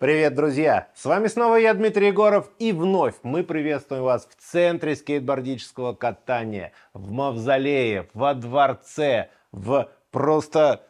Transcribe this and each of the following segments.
Привет, друзья! С вами снова я, Дмитрий Егоров, и вновь мы приветствуем вас в центре скейтбордического катания, в мавзолее, во дворце, в просто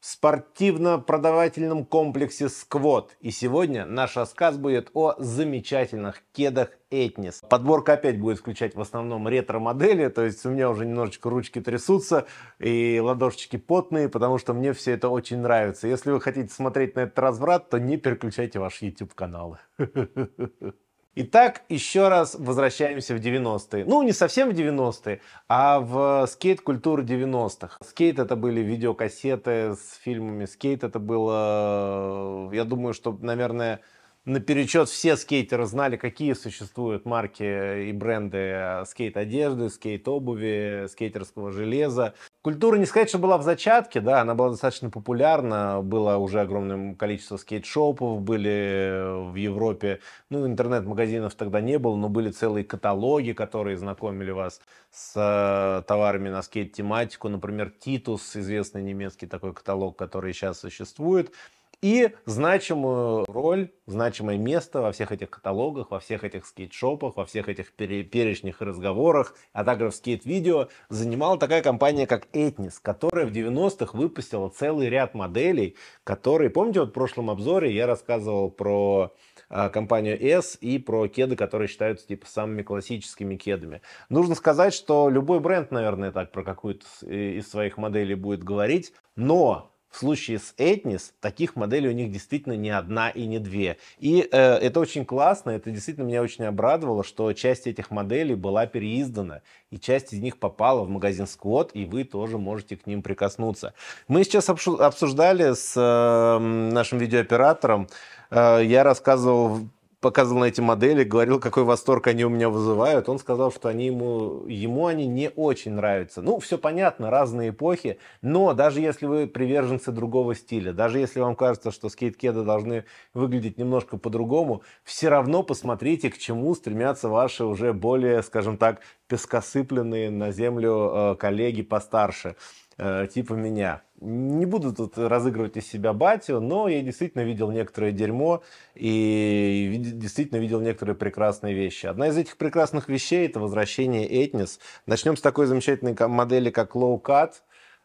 спортивно-продавательном комплексе «Сквот». И сегодня наш рассказ будет о замечательных кедах Этнис. Подборка опять будет включать в основном ретро-модели, то есть у меня уже немножечко ручки трясутся и ладошечки потные, потому что мне все это очень нравится. Если вы хотите смотреть на этот разврат, то не переключайте ваши YouTube-каналы. Итак, еще раз возвращаемся в 90-е. Ну, не совсем в 90-е, а в скейт-культуру 90-х. Скейт это были видеокассеты с фильмами, скейт это было, э, я думаю, что, наверное, наперечет все скейтеры знали, какие существуют марки и бренды э, скейт-одежды, скейт-обуви, скейтерского железа. Культура не сказать, что была в зачатке, да, она была достаточно популярна, было уже огромное количество скейт-шопов, были э, в Европе, ну, интернет-магазинов тогда не было, но были целые каталоги, которые знакомили вас с э, товарами на скейт-тематику, например, Титус, известный немецкий такой каталог, который сейчас существует, и значимую роль, значимое место во всех этих каталогах, во всех этих скейт-шопах, во всех этих перечнях разговорах, а также в скейт-видео занимала такая компания, как Этнис, которая в 90-х выпустила целый ряд моделей, которые, помните, вот в прошлом обзоре я рассказывал про а, компанию S и про кеды, которые считаются типа самыми классическими кедами. Нужно сказать, что любой бренд, наверное, так про какую-то э, из своих моделей будет говорить, но в случае с Этнис таких моделей у них действительно не одна и не две. И э, это очень классно, это действительно меня очень обрадовало, что часть этих моделей была переиздана, и часть из них попала в магазин Squad, и вы тоже можете к ним прикоснуться. Мы сейчас обсуждали с э, нашим видеооператором, э, я рассказывал показывал на эти модели, говорил, какой восторг они у меня вызывают. Он сказал, что они ему, ему они не очень нравятся. Ну, все понятно, разные эпохи, но даже если вы приверженцы другого стиля, даже если вам кажется, что скейт-кеды должны выглядеть немножко по-другому, все равно посмотрите, к чему стремятся ваши уже более, скажем так, пескосыпленные на землю э, коллеги постарше, э, типа меня. Не буду тут разыгрывать из себя батю, но я действительно видел некоторое дерьмо и действительно видел некоторые прекрасные вещи. Одна из этих прекрасных вещей – это возвращение Этнис. Начнем с такой замечательной модели, как Low Cut –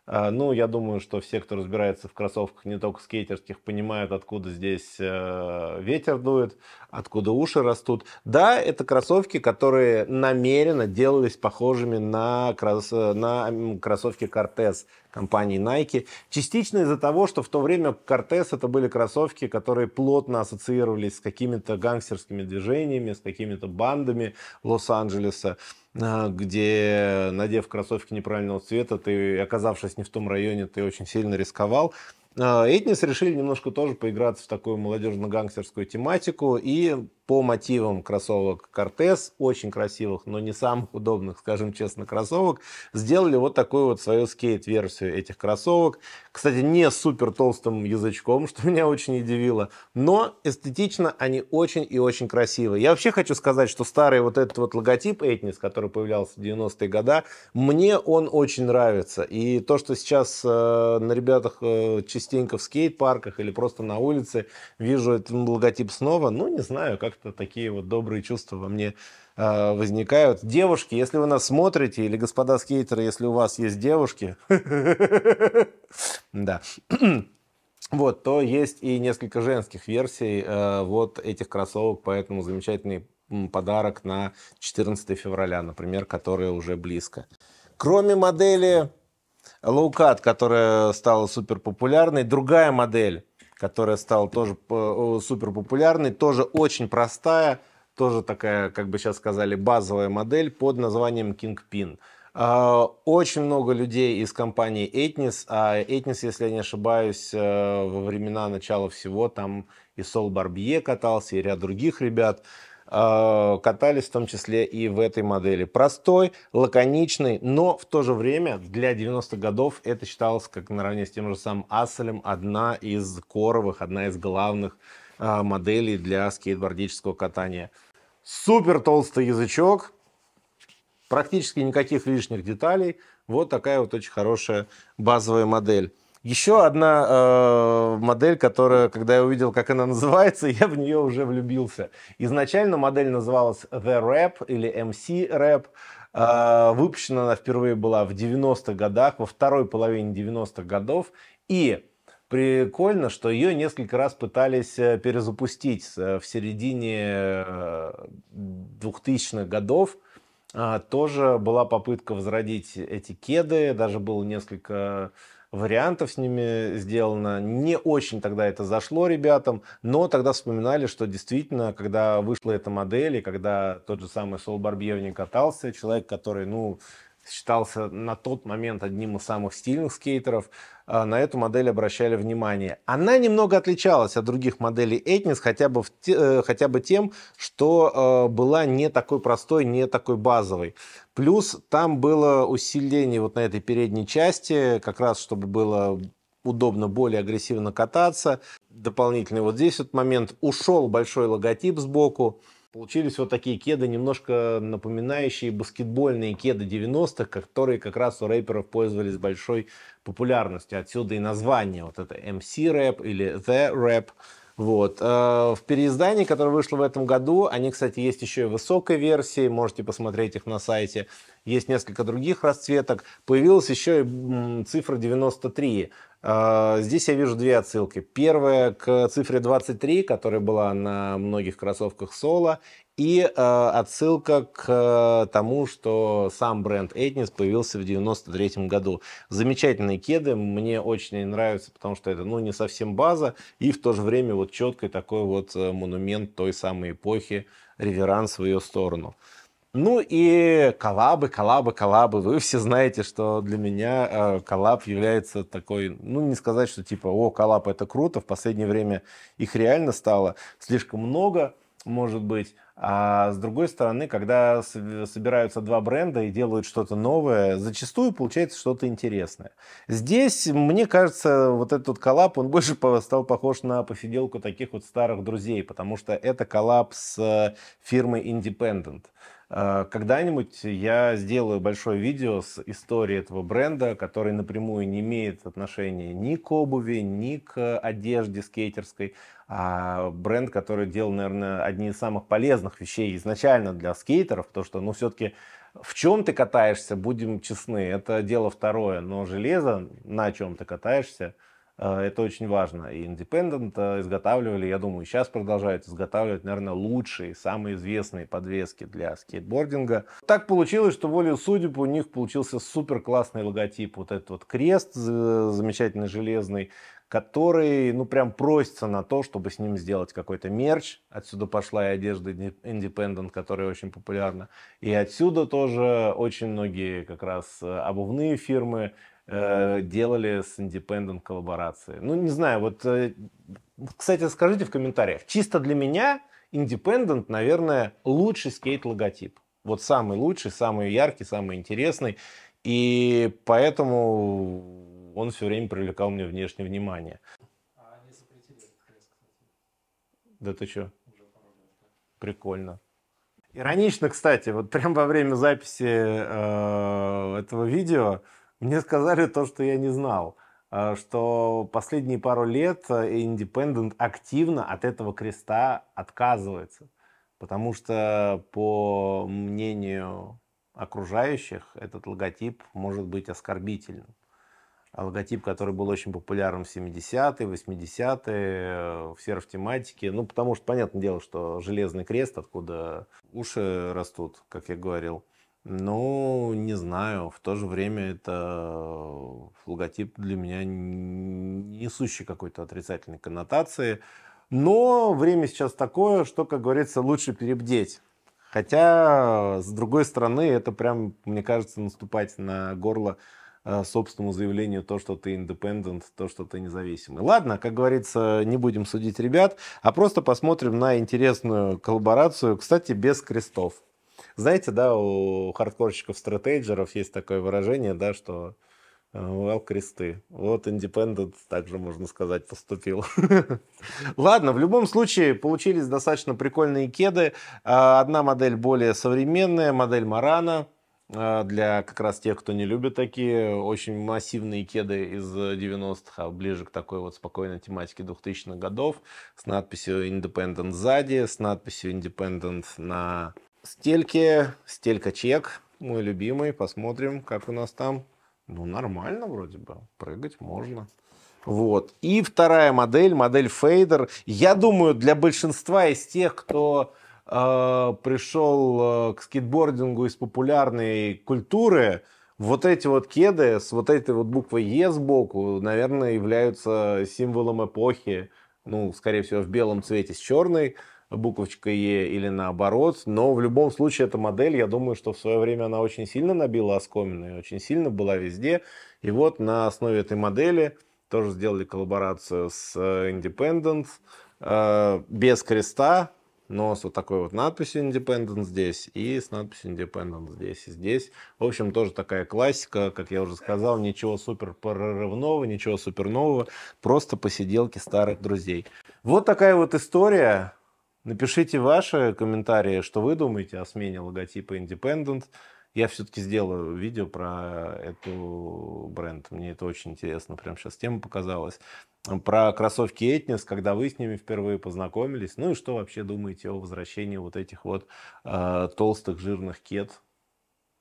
а, ну, я думаю, что все, кто разбирается в кроссовках, не только скейтерских, понимают, откуда здесь э, ветер дует, откуда уши растут. Да, это кроссовки, которые намеренно делались похожими на, крос... Э, на кроссовки Cortez компании Nike. Частично из-за того, что в то время Cortez это были кроссовки, которые плотно ассоциировались с какими-то гангстерскими движениями, с какими-то бандами Лос-Анджелеса. А, где, надев кроссовки неправильного цвета, ты, оказавшись не в том районе, ты очень сильно рисковал. А, Эднис решили немножко тоже поиграться в такую молодежно-гангстерскую тематику и по мотивам кроссовок Cortez, очень красивых, но не самых удобных, скажем честно, кроссовок, сделали вот такую вот свою скейт-версию этих кроссовок. Кстати, не супер толстым язычком, что меня очень удивило, но эстетично они очень и очень красивые. Я вообще хочу сказать, что старый вот этот вот логотип Этнис, который появлялся в 90-е годы, мне он очень нравится. И то, что сейчас э, на ребятах э, частенько в скейт-парках или просто на улице вижу этот логотип снова, ну, не знаю, как как-то такие вот добрые чувства во мне э, возникают. Девушки, если вы нас смотрите, или господа скейтеры, если у вас есть девушки, да, вот, то есть и несколько женских версий а, вот этих кроссовок, поэтому замечательный подарок на 14 февраля, например, которая уже близко. Кроме модели Лоукат, которая стала супер популярной, другая модель которая стала тоже супер популярной, тоже очень простая, тоже такая, как бы сейчас сказали, базовая модель под названием Kingpin. А, очень много людей из компании Etnis, а Etnis, если я не ошибаюсь, э, во времена начала всего там и Сол Барбье катался, и ряд других ребят. Э, катались в том числе и в этой модели. Простой, лаконичный, но в то же время для 90-х годов это считалось как наравне с тем же самым Асселем одна из коровых, одна из главных э, моделей для скейтбордического катания. Супер толстый язычок, практически никаких лишних деталей. Вот такая вот очень хорошая базовая модель. Еще одна э, модель, которая, когда я увидел, как она называется, я в нее уже влюбился. Изначально модель называлась The Rap или MC Rap. Э, выпущена она впервые была в 90-х годах, во второй половине 90-х годов. И прикольно, что ее несколько раз пытались э, перезапустить э, в середине 2000-х э, годов. Тоже была попытка возродить эти кеды, даже было несколько вариантов с ними сделано. Не очень тогда это зашло ребятам, но тогда вспоминали, что действительно, когда вышла эта модель, и когда тот же самый Сол Барбье не катался, человек, который, ну, считался на тот момент одним из самых стильных скейтеров, а, на эту модель обращали внимание. Она немного отличалась от других моделей Этнис хотя бы, в те, э, хотя бы тем, что а, была не такой простой, не такой базовой. Плюс там было усиление вот на этой передней части, как раз чтобы было удобно более агрессивно кататься. Дополнительный вот здесь вот момент. Ушел большой логотип сбоку. Получились вот такие кеды, немножко напоминающие баскетбольные кеды 90-х, которые как раз у рэперов пользовались большой популярностью. Отсюда и название вот это MC Rap или The Rap. Вот. Э, в переиздании, которое вышло в этом году, они, кстати, есть еще и высокой версии, можете посмотреть их на сайте. Есть несколько других расцветок. Появилась еще и цифра 93. А, здесь я вижу две отсылки. Первая к цифре 23, которая была на многих кроссовках Соло, и э, отсылка к а, тому, что сам бренд Этнис появился в 1993 году. Замечательные кеды, мне очень нравятся, потому что это ну, не совсем база, и в то же время вот четкий такой вот э, монумент той самой эпохи, реверанс в ее сторону. Ну и коллабы, коллабы, коллабы. Вы все знаете, что для меня э, коллаб является такой, ну не сказать, что типа, о, коллаб это круто, в последнее время их реально стало слишком много, может быть. А с другой стороны, когда собираются два бренда и делают что-то новое, зачастую получается что-то интересное. Здесь, мне кажется, вот этот коллап, он больше стал похож на посиделку таких вот старых друзей, потому что это коллап с э, фирмой Independent. Э, когда-нибудь я сделаю большое видео с историей этого бренда, который напрямую не имеет отношения ни к обуви, ни к одежде скейтерской, а бренд, который делал, наверное, одни из самых полезных вещей изначально для скейтеров, потому что, ну, все-таки в чем ты катаешься, будем честны, это дело второе, но железо, на чем ты катаешься, а, это очень важно. И Independent а, изготавливали, я думаю, сейчас продолжают изготавливать, наверное, лучшие, самые известные подвески для скейтбординга. Так получилось, что волею судеб у них получился супер классный логотип. Вот этот вот крест замечательный железный, который, ну, прям просится на то, чтобы с ним сделать какой-то мерч. Отсюда пошла и одежда Independent, которая очень популярна. И отсюда тоже очень многие как раз а, обувные фирмы Э, делали с Independent коллаборации. Ну, не знаю, э, вот, кстати, скажите в комментариях. Чисто для меня Independent, наверное, лучший скейт-логотип. Вот самый лучший, самый яркий, самый интересный. И поэтому он все время привлекал мне внешнее внимание. А да ты что? Прикольно. Иронично, кстати, вот прямо во время записи э, этого видео мне сказали то, что я не знал, э, что последние пару лет э, Independent активно от этого креста отказывается, потому что, по мнению окружающих, этот логотип может быть оскорбительным. Логотип, который был очень популярен в 70-е, 80-е, э, в серф-тематике. Ну, потому что, понятное дело, что железный крест, откуда уши растут, как я говорил, ну, не знаю. В то же время это э, логотип для меня несущий какой-то отрицательной коннотации. Но время сейчас такое, что, как говорится, лучше перебдеть. Хотя, с другой стороны, это прям, мне кажется, наступать на горло э, собственному заявлению то, что ты индепендент, то, что ты независимый. Ладно, как говорится, не будем судить ребят, а просто посмотрим на интересную коллаборацию, кстати, без крестов. Знаете, да, у хардкорщиков-стратейджеров есть такое выражение, да, что э, Well, кресты. Вот Independent также, можно сказать, поступил. Ладно, в любом случае, получились достаточно прикольные кеды. А, одна модель более современная, модель Марана. А, для как раз тех, кто не любит такие очень массивные кеды из 90-х, а ближе к такой вот спокойной тематике 2000-х годов, с надписью Independent сзади, с надписью Independent на Стельки, стелька чек, мой любимый. Посмотрим, как у нас там. Ну, нормально вроде бы. Прыгать можно. Вот. И вторая модель, модель Фейдер. Я думаю, для большинства из тех, кто э, пришел э, к скейтбордингу из популярной культуры, вот эти вот кеды с вот этой вот буквой Е сбоку, наверное, являются символом эпохи. Ну, скорее всего, в белом цвете с черной буковочка Е или наоборот. Но в любом случае эта модель, я думаю, что в свое время она очень сильно набила оскомину и очень сильно была везде. И вот на основе этой модели тоже сделали коллаборацию с э, Independent э, без креста, но с вот такой вот надписью Independent здесь и с надписью Independent здесь и здесь. В общем, тоже такая классика, как я уже сказал, ничего супер прорывного, ничего супер нового, просто посиделки старых друзей. Вот такая вот история. Напишите ваши комментарии, что вы думаете о смене логотипа Independent. Я все-таки сделаю видео про эту бренд. Мне это очень интересно. Прям сейчас тема показалась. Про кроссовки Этнис, когда вы с ними впервые познакомились. Ну и что вообще думаете о возвращении вот этих вот э, толстых жирных кет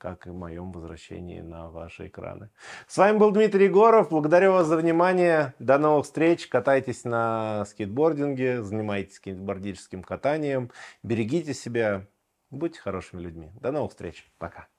как и в моем возвращении на ваши экраны. С вами был Дмитрий Егоров. Благодарю вас за внимание. До новых встреч. Катайтесь на скейтбординге, занимайтесь скейтбордическим катанием. Берегите себя. Будьте хорошими людьми. До новых встреч. Пока.